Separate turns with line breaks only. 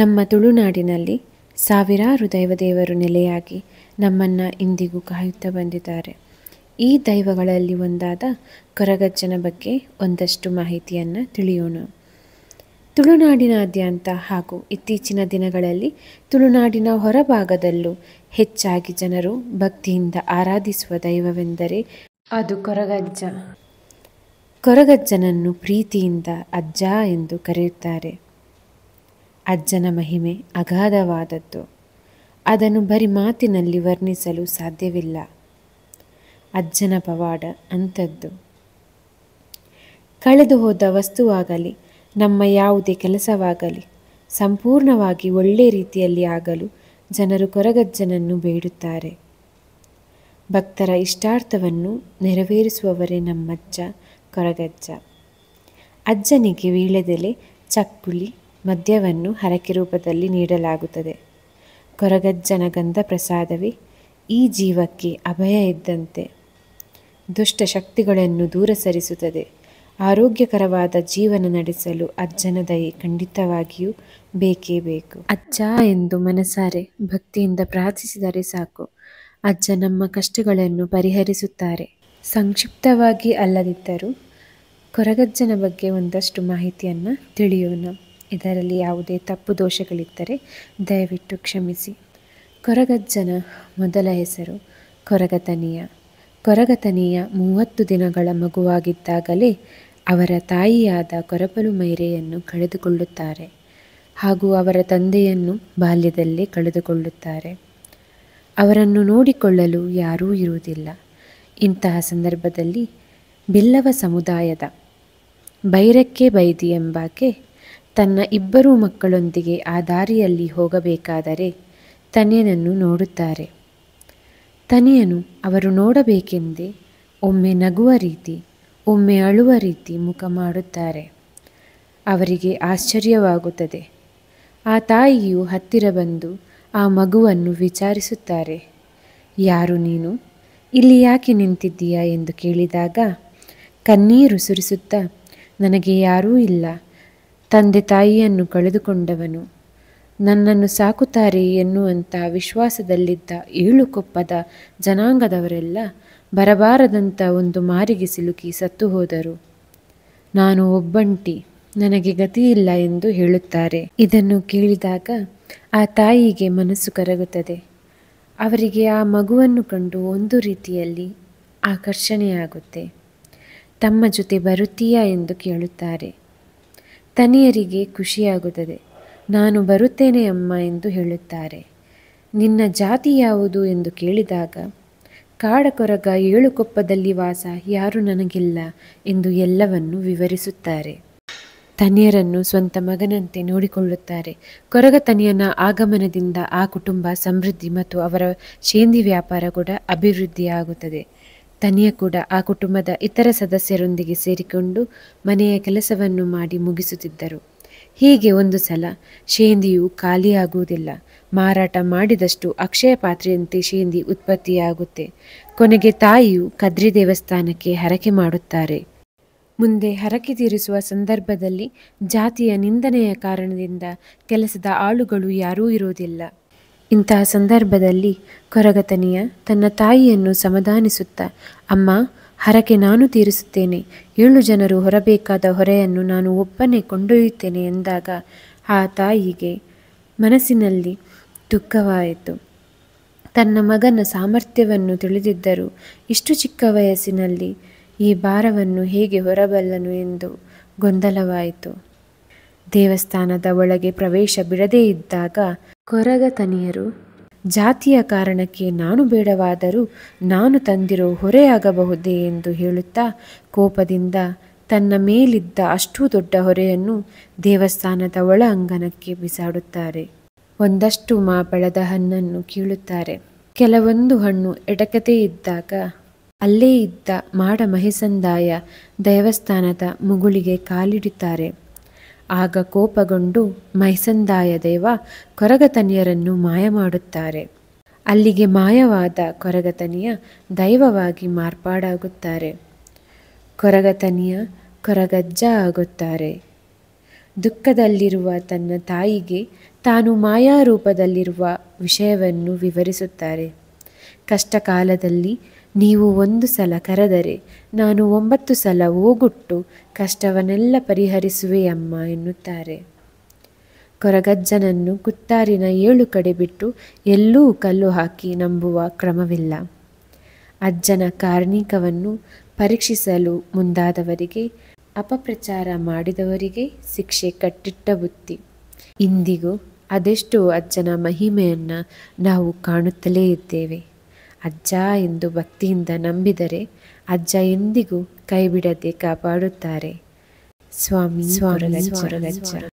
ನಮ್ಮ ತುಳುನಾಡಿನಲ್ಲಿ ಸಾವಿರಾರು ದೈವದೇವರು ನೆಲೆಯಾಗಿ ನಮ್ಮನ್ನು ಇಂದಿಗೂ ಕಾಯುತ್ತಾ ಬಂದಿದ್ದಾರೆ ಈ ದೈವಗಳಲ್ಲಿ ಒಂದಾದ ಕೊರಗಜ್ಜನ ಬಗ್ಗೆ ಒಂದಷ್ಟು ಮಾಹಿತಿಯನ್ನು ತಿಳಿಯೋಣ ತುಳುನಾಡಿನಾದ್ಯಂತ ಹಾಗೂ ಇತ್ತೀಚಿನ ದಿನಗಳಲ್ಲಿ ತುಳುನಾಡಿನ ಹೊರಭಾಗದಲ್ಲೂ ಹೆಚ್ಚಾಗಿ ಜನರು ಭಕ್ತಿಯಿಂದ ಆರಾಧಿಸುವ ದೈವವೆಂದರೆ ಅದು ಕೊರಗಜ್ಜ ಕೊರಗಜ್ಜನನ್ನು ಪ್ರೀತಿಯಿಂದ ಅಜ್ಜ ಎಂದು ಕರೆಯುತ್ತಾರೆ ಅಜ್ಜನ ಮಹಿಮೆ ಅಗಾಧವಾದದ್ದು ಅದನ್ನು ಬರಿ ಮಾತಿನಲ್ಲಿ ವರ್ಣಿಸಲು ಸಾಧ್ಯವಿಲ್ಲ ಅಜ್ಜನ ಪವಾಡ ಅಂಥದ್ದು ಕಳೆದು ಹೋದ ವಸ್ತುವಾಗಲಿ ನಮ್ಮ ಯಾವುದೇ ಕೆಲಸವಾಗಲಿ ಸಂಪೂರ್ಣವಾಗಿ ಒಳ್ಳೆ ರೀತಿಯಲ್ಲಿ ಆಗಲು ಜನರು ಕೊರಗಜ್ಜನನ್ನು ಬೇಡುತ್ತಾರೆ ಭಕ್ತರ ಇಷ್ಟಾರ್ಥವನ್ನು ನೆರವೇರಿಸುವವರೇ ನಮ್ಮಜ್ಜ ಕೊರಗಜ್ಜ ಅಜ್ಜನಿಗೆ ವೀಳೆದೆಲೆ ಚಕ್ಕುಲಿ ಮದ್ಯವನ್ನು ಹರಕೆ ರೂಪದಲ್ಲಿ ನೀಡಲಾಗುತ್ತದೆ ಕೊರಗಜ್ಜನ ಗಂಧ ಪ್ರಸಾದವೇ ಈ ಜೀವಕ್ಕೆ ಅಭಯ ಇದ್ದಂತೆ ದುಷ್ಟ ಶಕ್ತಿಗಳನ್ನು ದೂರ ಸರಿಸುತ್ತದೆ ಆರೋಗ್ಯಕರವಾದ ಜೀವನ ನಡೆಸಲು ಅಜ್ಜನ ದಯೆ ಖಂಡಿತವಾಗಿಯೂ ಬೇಕೇ ಬೇಕು ಅಜ್ಜ ಎಂದು ಮನಸಾರೆ ಭಕ್ತಿಯಿಂದ ಪ್ರಾರ್ಥಿಸಿದರೆ ಸಾಕು ಅಜ್ಜ ನಮ್ಮ ಕಷ್ಟಗಳನ್ನು ಪರಿಹರಿಸುತ್ತಾರೆ ಸಂಕ್ಷಿಪ್ತವಾಗಿ ಅಲ್ಲದಿದ್ದರೂ ಕೊರಗಜ್ಜನ ಬಗ್ಗೆ ಒಂದಷ್ಟು ಮಾಹಿತಿಯನ್ನು ತಿಳಿಯೋಣ ಇದರಲ್ಲಿ ಯಾವುದೇ ತಪ್ಪು ದೋಷಗಳಿದ್ದರೆ ದಯವಿಟ್ಟು ಕ್ಷಮಿಸಿ ಕೊರಗಜ್ಜನ ಮೊದಲ ಹೆಸರು ಕೊರಗತನೀಯ ಕೊರಗತನೀಯ ಮೂವತ್ತು ದಿನಗಳ ಮಗುವಾಗಿದ್ದಾಗಲೇ ಅವರ ತಾಯಿಯಾದ ಕೊರಪಲು ಮೈರೆಯನ್ನು ಕಳೆದುಕೊಳ್ಳುತ್ತಾರೆ ಹಾಗೂ ಅವರ ತಂದೆಯನ್ನು ಬಾಲ್ಯದಲ್ಲೇ ಕಳೆದುಕೊಳ್ಳುತ್ತಾರೆ ಅವರನ್ನು ನೋಡಿಕೊಳ್ಳಲು ಯಾರೂ ಇರುವುದಿಲ್ಲ ಇಂತಹ ಸಂದರ್ಭದಲ್ಲಿ ಬಿಲ್ಲವ ಸಮುದಾಯದ ಬೈರಕ್ಕೆ ಬೈದಿ ಎಂಬಾಕೆ ತನ್ನ ಇಬ್ಬರು ಮಕ್ಕಳೊಂದಿಗೆ ಆ ದಾರಿಯಲ್ಲಿ ಹೋಗಬೇಕಾದರೆ ತನಿಯನನ್ನು ನೋಡುತ್ತಾರೆ ತನೆಯನು ಅವರು ನೋಡಬೇಕೆಂದೇ ಒಮ್ಮೆ ನಗುವ ರೀತಿ ಒಮ್ಮೆ ಅಳುವ ರೀತಿ ಮುಖ ಮಾಡುತ್ತಾರೆ ಅವರಿಗೆ ಆಶ್ಚರ್ಯವಾಗುತ್ತದೆ ಆ ತಾಯಿಯು ಹತ್ತಿರ ಬಂದು ಆ ಮಗುವನ್ನು ವಿಚಾರಿಸುತ್ತಾರೆ ಯಾರು ನೀನು ಇಲ್ಲಿ ಯಾಕೆ ನಿಂತಿದ್ದೀಯಾ ಎಂದು ಕೇಳಿದಾಗ ಕಣ್ಣೀರು ಸುರಿಸುತ್ತಾ ನನಗೆ ಯಾರೂ ಇಲ್ಲ ತಂದೆ ತಾಯಿಯನ್ನು ಕಳೆದುಕೊಂಡವನು ನನ್ನನ್ನು ಸಾಕುತ್ತಾರೆ ಎನ್ನುವಂಥ ವಿಶ್ವಾಸದಲ್ಲಿದ್ದ ಏಳುಕೊಪ್ಪದ ಜನಾಂಗದವರೆಲ್ಲ ಬರಬಾರದಂಥ ಒಂದು ಮಾರಿಗೆ ಸಿಲುಕಿ ಸತ್ತು ಹೋದರು ನಾನು ಒಬ್ಬಂಟಿ ನನಗೆ ಗತಿಯಿಲ್ಲ ಎಂದು ಹೇಳುತ್ತಾರೆ ಇದನ್ನು ಕೇಳಿದಾಗ ಆ ತಾಯಿಗೆ ಮನಸ್ಸು ಕರಗುತ್ತದೆ ಅವರಿಗೆ ಆ ಮಗುವನ್ನು ಕಂಡು ಒಂದು ರೀತಿಯಲ್ಲಿ ಆಕರ್ಷಣೆಯಾಗುತ್ತೆ ತಮ್ಮ ಜೊತೆ ಬರುತ್ತೀಯಾ ಎಂದು ಕೇಳುತ್ತಾರೆ ತನಿಯರಿಗೆ ಖುಷಿಯಾಗುತ್ತದೆ ನಾನು ಬರುತ್ತೇನೆ ಅಮ್ಮ ಎಂದು ಹೇಳುತ್ತಾರೆ ನಿನ್ನ ಜಾತಿ ಯಾವುದು ಎಂದು ಕೇಳಿದಾಗ ಕಾಡಕೊರಗ ಏಳುಕೊಪ್ಪದಲ್ಲಿ ವಾಸ ಯಾರು ನನಗಿಲ್ಲ ಎಂದು ಎಲ್ಲವನ್ನು ವಿವರಿಸುತ್ತಾರೆ ತನಿಯರನ್ನು ಸ್ವಂತ ಮಗನಂತೆ ನೋಡಿಕೊಳ್ಳುತ್ತಾರೆ ಕೊರಗ ತನಿಯನ ಆಗಮನದಿಂದ ಆ ಕುಟುಂಬ ಸಮೃದ್ಧಿ ಮತ್ತು ಅವರ ಶೇಂದಿ ವ್ಯಾಪಾರ ಕೂಡ ಅಭಿವೃದ್ಧಿಯಾಗುತ್ತದೆ ತನಿಯ ಕೂಡ ಆ ಕುಟುಂಬದ ಇತರ ಸದಸ್ಯರೊಂದಿಗೆ ಸೇರಿಕೊಂಡು ಮನೆಯ ಕೆಲಸವನ್ನು ಮಾಡಿ ಮುಗಿಸುತ್ತಿದ್ದರು ಹೀಗೆ ಒಂದು ಸಲ ಶೇಂದಿಯು ಖಾಲಿಯಾಗುವುದಿಲ್ಲ ಮಾರಾಟ ಮಾಡಿದಷ್ಟು ಅಕ್ಷಯ ಪಾತ್ರೆಯಂತೆ ಶೇಂದಿ ಉತ್ಪತ್ತಿಯಾಗುತ್ತೆ ಕೊನೆಗೆ ತಾಯಿಯು ಕದ್ರಿ ದೇವಸ್ಥಾನಕ್ಕೆ ಹರಕೆ ಮಾಡುತ್ತಾರೆ ಮುಂದೆ ಹರಕೆ ತೀರಿಸುವ ಸಂದರ್ಭದಲ್ಲಿ ಜಾತಿಯ ನಿಂದನೆಯ ಕಾರಣದಿಂದ ಕೆಲಸದ ಆಳುಗಳು ಯಾರೂ ಇರುವುದಿಲ್ಲ ಇಂತಹ ಸಂದರ್ಭದಲ್ಲಿ ಕೊರಗತನಿಯ ತನ್ನ ತಾಯಿಯನ್ನು ಸಮಾಧಾನಿಸುತ್ತ ಅಮ್ಮ ಹರಕೆ ನಾನು ತೀರಿಸುತ್ತೇನೆ ಏಳು ಜನರು ಹೊರಬೇಕಾದ ಹೊರೆಯನ್ನು ನಾನು ಒಬ್ಬನೇ ಕೊಂಡೊಯ್ಯುತ್ತೇನೆ ಎಂದಾಗ ಆ ತಾಯಿಗೆ ಮನಸ್ಸಿನಲ್ಲಿ ದುಃಖವಾಯಿತು ತನ್ನ ಮಗನ ಸಾಮರ್ಥ್ಯವನ್ನು ತಿಳಿದಿದ್ದರೂ ಇಷ್ಟು ಚಿಕ್ಕ ವಯಸ್ಸಿನಲ್ಲಿ ಈ ಭಾರವನ್ನು ಹೇಗೆ ಹೊರಬಲ್ಲನು ಎಂದು ಗೊಂದಲವಾಯಿತು ದೇವಸ್ಥಾನದ ಒಳಗೆ ಪ್ರವೇಶ ಬಿಡದೇ ಇದ್ದಾಗ ಕೊರಗತನಿಯರು ಜಾತಿಯ ಕಾರಣಕ್ಕೆ ನಾನು ಬೇಡವಾದರೂ ನಾನು ತಂದಿರೋ ಹೊರೆಯಾಗಬಹುದೇ ಎಂದು ಹೇಳುತ್ತಾ ಕೋಪದಿಂದ ತನ್ನ ಮೇಲಿದ್ದ ಅಷ್ಟೂ ದೊಡ್ಡ ಹೊರೆಯನ್ನು ದೇವಸ್ಥಾನದ ಒಳ ಅಂಗನಕ್ಕೆ ಬಿಸಾಡುತ್ತಾರೆ ಒಂದಷ್ಟು ಮಾಪಳದ ಹಣ್ಣನ್ನು ಕೀಳುತ್ತಾರೆ ಕೆಲವೊಂದು ಹಣ್ಣು ಎಡಕತೆ ಇದ್ದಾಗ ಅಲ್ಲೇ ಇದ್ದ ಮಾಡ ಮಹಿಸಂದಾಯ ದೇವಸ್ಥಾನದ ಮುಗುಳಿಗೆ ಕಾಲಿಡುತ್ತಾರೆ ಆಗ ಕೋಪಗೊಂಡು ಮೈಸಂದಾಯ ದೇವ ಕೊರಗತನಿಯರನ್ನು ಮಾಯ ಮಾಡುತ್ತಾರೆ ಅಲ್ಲಿಗೆ ಮಾಯವಾದ ಕೊರಗತನಿಯ ದೈವವಾಗಿ ಮಾರ್ಪಾಡಾಗುತ್ತಾರೆ ಕೊರಗತನಿಯ ಕೊರಗಜ್ಜ ಆಗುತ್ತಾರೆ ದುಃಖದಲ್ಲಿರುವ ತನ್ನ ತಾಯಿಗೆ ತಾನು ಮಾಯಾ ರೂಪದಲ್ಲಿರುವ ವಿಷಯವನ್ನು ವಿವರಿಸುತ್ತಾರೆ ಕಷ್ಟಕಾಲದಲ್ಲಿ ನೀವು ಒಂದು ಸಲ ಕರೆದರೆ ನಾನು ಒಂಬತ್ತು ಸಲ ಹೋಗುಟ್ಟು ಕಷ್ಟವನ್ನೆಲ್ಲ ಪರಿಹರಿಸುವೆ ಅಮ್ಮ ಎನ್ನುತ್ತಾರೆ ಕೊರಗಜ್ಜನನ್ನು ಕುತ್ತಾರಿನ ಏಳು ಕಡೆ ಬಿಟ್ಟು ಎಲ್ಲೂ ಕಲ್ಲು ಹಾಕಿ ನಂಬುವ ಕ್ರಮವಿಲ್ಲ ಅಜ್ಜನ ಕಾರ್ಣಿಕವನ್ನು ಪರೀಕ್ಷಿಸಲು ಮುಂದಾದವರಿಗೆ ಅಪಪ್ರಚಾರ ಮಾಡಿದವರಿಗೆ ಶಿಕ್ಷೆ ಕಟ್ಟಿಟ್ಟ ಬುತ್ತಿ ಇಂದಿಗೂ ಅದೆಷ್ಟು ಅಜ್ಜನ ಮಹಿಮೆಯನ್ನು ನಾವು ಕಾಣುತ್ತಲೇ ಇದ್ದೇವೆ ಅಜ್ಜ ಎಂದು ಭಕ್ತಿಯಿಂದ ನಂಬಿದರೆ ಅಜ್ಜ ಎಂದಿಗೂ ಕೈಬಿಡದೆ ಕಾಪಾಡುತ್ತಾರೆ ಸ್ವಾಮಿ ಸ್ವಾಮಿ